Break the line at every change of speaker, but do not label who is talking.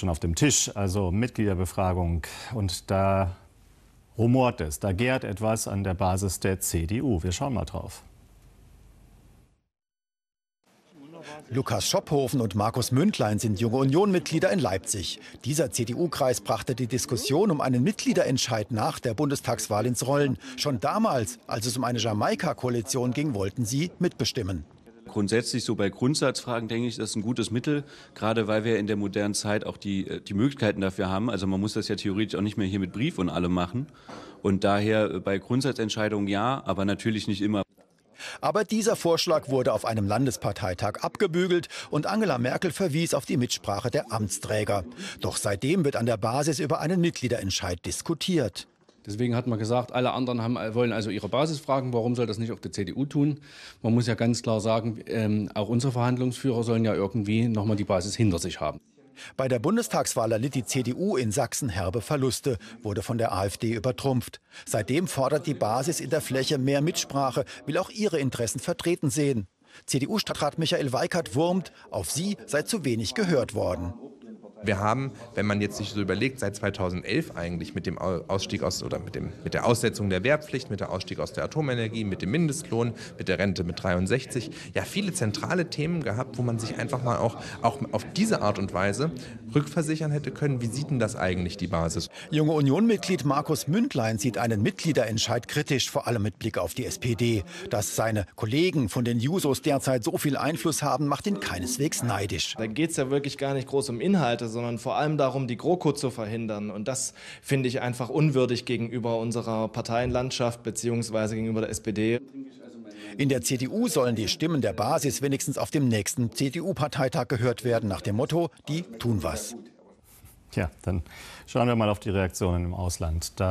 schon auf dem Tisch, also Mitgliederbefragung. Und da rumort es, da gärt etwas an der Basis der CDU. Wir schauen mal drauf.
Lukas Schophofen und Markus Mündlein sind junge Union-Mitglieder in Leipzig. Dieser CDU-Kreis brachte die Diskussion um einen Mitgliederentscheid nach der Bundestagswahl ins Rollen. Schon damals, als es um eine Jamaika-Koalition ging, wollten sie mitbestimmen.
Grundsätzlich so bei Grundsatzfragen denke ich, das ist ein gutes Mittel, gerade weil wir in der modernen Zeit auch die, äh, die Möglichkeiten dafür haben. Also man muss das ja theoretisch auch nicht mehr hier mit Brief und allem machen. Und daher äh, bei Grundsatzentscheidungen ja, aber natürlich nicht immer.
Aber dieser Vorschlag wurde auf einem Landesparteitag abgebügelt und Angela Merkel verwies auf die Mitsprache der Amtsträger. Doch seitdem wird an der Basis über einen Mitgliederentscheid diskutiert. Deswegen hat man gesagt,
alle anderen haben, wollen also ihre Basis fragen, warum soll das nicht auch die CDU tun? Man muss ja ganz klar sagen, ähm, auch unsere Verhandlungsführer sollen ja irgendwie nochmal die Basis hinter sich haben.
Bei der Bundestagswahl erlitt die CDU in Sachsen herbe Verluste, wurde von der AfD übertrumpft. Seitdem fordert die Basis in der Fläche mehr Mitsprache, will auch ihre Interessen vertreten sehen. CDU-Stadtrat Michael Weikert wurmt, auf sie sei zu wenig gehört worden.
Wir haben, wenn man jetzt sich so überlegt, seit 2011 eigentlich mit dem Ausstieg aus oder mit, dem, mit der Aussetzung der Wehrpflicht, mit dem Ausstieg aus der Atomenergie, mit dem Mindestlohn, mit der Rente mit 63, ja viele zentrale Themen gehabt, wo man sich einfach mal auch, auch auf diese Art und Weise rückversichern hätte können, wie sieht denn das eigentlich die Basis? Junge Union-Mitglied Markus Mündlein sieht einen
Mitgliederentscheid kritisch, vor allem mit Blick auf die SPD. Dass seine Kollegen von den Jusos derzeit so viel Einfluss haben, macht ihn keineswegs neidisch. Da geht es ja wirklich gar nicht groß um Inhalte, sondern vor allem darum, die GroKo zu verhindern. Und das finde ich einfach unwürdig gegenüber unserer Parteienlandschaft bzw. gegenüber der SPD. In der CDU sollen die Stimmen der Basis wenigstens auf dem nächsten CDU-Parteitag gehört werden, nach dem Motto, die tun was.
Tja, dann schauen wir mal auf die Reaktionen im Ausland. Da